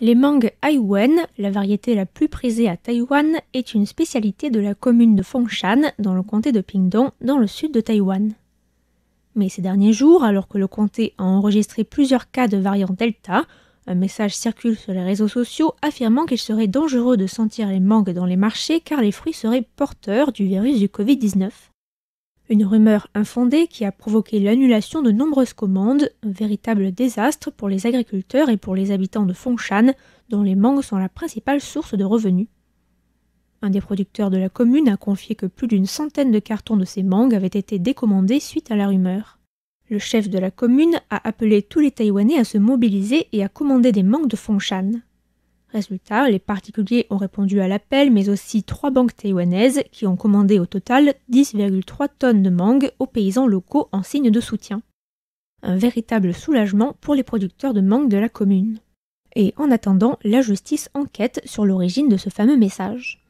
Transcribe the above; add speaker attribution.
Speaker 1: Les mangues Aiwen, la variété la plus prisée à Taïwan, est une spécialité de la commune de Fengshan, dans le comté de Pingdong, dans le sud de Taïwan. Mais ces derniers jours, alors que le comté a enregistré plusieurs cas de variant Delta, un message circule sur les réseaux sociaux affirmant qu'il serait dangereux de sentir les mangues dans les marchés car les fruits seraient porteurs du virus du Covid-19. Une rumeur infondée qui a provoqué l'annulation de nombreuses commandes, un véritable désastre pour les agriculteurs et pour les habitants de Fonchan, dont les mangues sont la principale source de revenus. Un des producteurs de la commune a confié que plus d'une centaine de cartons de ces mangues avaient été décommandés suite à la rumeur. Le chef de la commune a appelé tous les Taïwanais à se mobiliser et à commander des mangues de Fongshan. Résultat, les particuliers ont répondu à l'appel, mais aussi trois banques taïwanaises qui ont commandé au total 10,3 tonnes de mangue aux paysans locaux en signe de soutien. Un véritable soulagement pour les producteurs de mangue de la commune. Et en attendant, la justice enquête sur l'origine de ce fameux message.